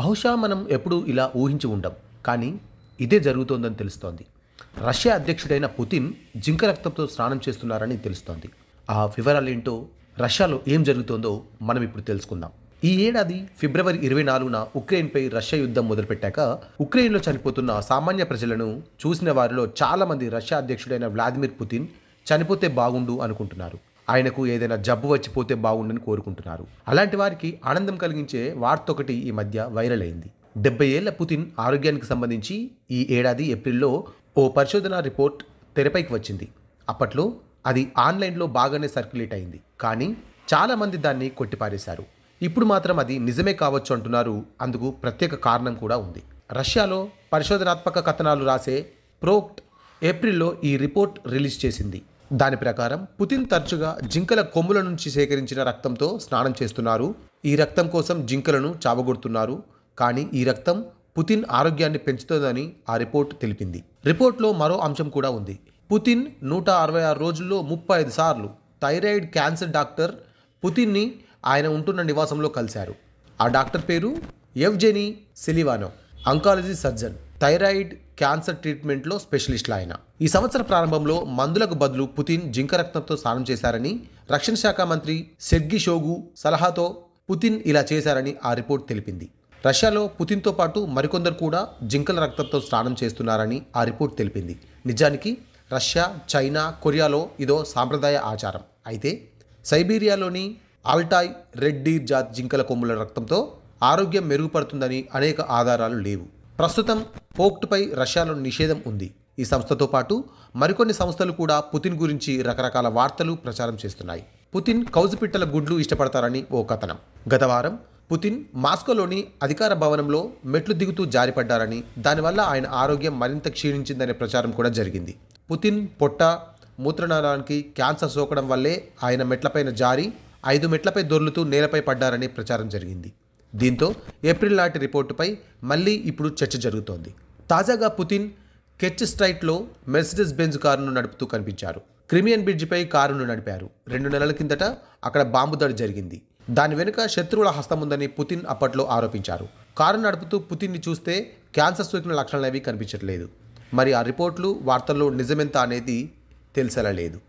బహుశా మనం ఎప్పుడూ ఇలా ఊహించి ఉండం కానీ ఇదే జరుగుతోందని తెలుస్తోంది రష్యా అధ్యక్షుడైన పుతిన్ జింక రక్తంతో స్నానం చేస్తున్నారని తెలుస్తోంది ఆ వివరాలేంటో రష్యాలో ఏం జరుగుతోందో మనం ఇప్పుడు తెలుసుకుందాం ఈ ఏడాది ఫిబ్రవరి ఇరవై నాలుగున ఉక్రెయిన్పై రష్యా యుద్ధం మొదలుపెట్టాక ఉక్రెయిన్లో చనిపోతున్న సామాన్య ప్రజలను చూసిన వారిలో చాలామంది రష్యా అధ్యక్షుడైన వ్లాదిమిర్ పుతిన్ చనిపోతే బాగుండు అనుకుంటున్నారు ఆయనకు ఏదైనా జబ్బు వచ్చిపోతే బాగుండని కోరుకుంటున్నారు అలాంటి వారికి ఆనందం కలిగించే వార్త ఒకటి ఈ మధ్య వైరల్ అయింది డెబ్బై ఏళ్ల పుతిన్ ఆరోగ్యానికి సంబంధించి ఈ ఏడాది ఏప్రిల్లో ఓ పరిశోధన రిపోర్ట్ తెరపైకి వచ్చింది అప్పట్లో అది ఆన్లైన్లో బాగానే సర్క్యులేట్ అయింది కానీ చాలామంది దాన్ని కొట్టిపారేశారు ఇప్పుడు మాత్రం అది నిజమే కావచ్చు అంటున్నారు అందుకు ప్రత్యేక కారణం కూడా ఉంది రష్యాలో పరిశోధనాత్మక కథనాలు రాసే ప్రోక్ట్ ఏప్రిల్లో ఈ రిపోర్ట్ రిలీజ్ చేసింది దాని ప్రకారం పుతిన్ తరచుగా జింకల కొమ్ముల నుంచి సేకరించిన రక్తంతో స్నానం చేస్తున్నారు ఈ రక్తం కోసం జింకలను చావగొడుతున్నారు కానీ ఈ రక్తం పుతిన్ ఆరోగ్యాన్ని పెంచుతుందని ఆ రిపోర్ట్ తెలిపింది రిపోర్ట్లో మరో అంశం కూడా ఉంది పుతిన్ నూట అరవై ఆరు రోజుల్లో ముప్పై ఐదు సార్లు థైరాయిడ్ క్యాన్సర్ డాక్టర్ పుతిన్ని ఆయన ఉంటున్న నివాసంలో కలిశారు ఆ డాక్టర్ పేరు Evgeny Selivanov oncology surgeon thyroid cancer ట్రీట్మెంట్లో స్పెషలిస్టులు ఆయన ఈ సంవత్సర ప్రారంభంలో మందులకు బదులు పుతిన్ జింక రక్తంతో స్నానం చేశారని రక్షణ శాఖ మంత్రి సెడ్గి షోగు సలహాతో పుతిన్ ఇలా చేశారని ఆ రిపోర్ట్ తెలిపింది రష్యాలో పుతిన్తో పాటు మరికొందరు కూడా జింకల రక్తంతో స్నానం చేస్తున్నారని ఆ రిపోర్ట్ తెలిపింది నిజానికి రష్యా చైనా కొరియాలో ఇదో సాంప్రదాయ ఆచారం అయితే సైబీరియాలోని ఆల్టాయ్ రెడ్ డీర్ జాతి జింకల కొమ్ముల రక్తంతో ఆరోగ్యం మెరుగుపడుతుందని అనేక ఆధారాలు లేవు ప్రస్తుతం పోక్ట్పై రష్యాలో నిషేధం ఉంది ఈ సంస్థతో పాటు మరికొన్ని సంస్థలు కూడా పుతిన్ గురించి రకరకాల వార్తలు ప్రచారం చేస్తున్నాయి పుతిన్ కౌజుపిట్టల గుడ్లు ఇష్టపడతారని ఓ కథనం గత వారం పుతిన్ మాస్కోలోని అధికార భవనంలో మెట్లు దిగుతూ జారిపడ్డారని దానివల్ల ఆయన ఆరోగ్యం మరింత క్షీణించిందనే ప్రచారం కూడా జరిగింది పుతిన్ పొట్ట మూత్రనాళానికి క్యాన్సర్ సోకడం వల్లే ఆయన మెట్లపైన జారి ఐదు మెట్లపై దొర్లుతూ నేలపై పడ్డారని ప్రచారం జరిగింది దీంతో ఏప్రిల్ నాటి రిపోర్టుపై మళ్ళీ ఇప్పుడు చర్చ జరుగుతోంది తాజాగా పుతిన్ కెచ్ స్ట్రైట్లో మెర్సిడెస్ బెంజ్ కారును నడుపుతూ కనిపించారు క్రిమియన్ బ్రిడ్జిపై కారును నడిపారు రెండు నెలల కిందట అక్కడ బాంబు దాడి జరిగింది దాని వెనుక శత్రువుల హస్తం ఉందని పుతిన్ అప్పట్లో ఆరోపించారు కారు నడుపుతూ పుతిన్ని చూస్తే క్యాన్సర్ సోకిన లక్షణాలు అవి కనిపించట్లేదు మరి ఆ రిపోర్ట్లు వార్తల్లో నిజమెంత అనేది తెలిసేలా లేదు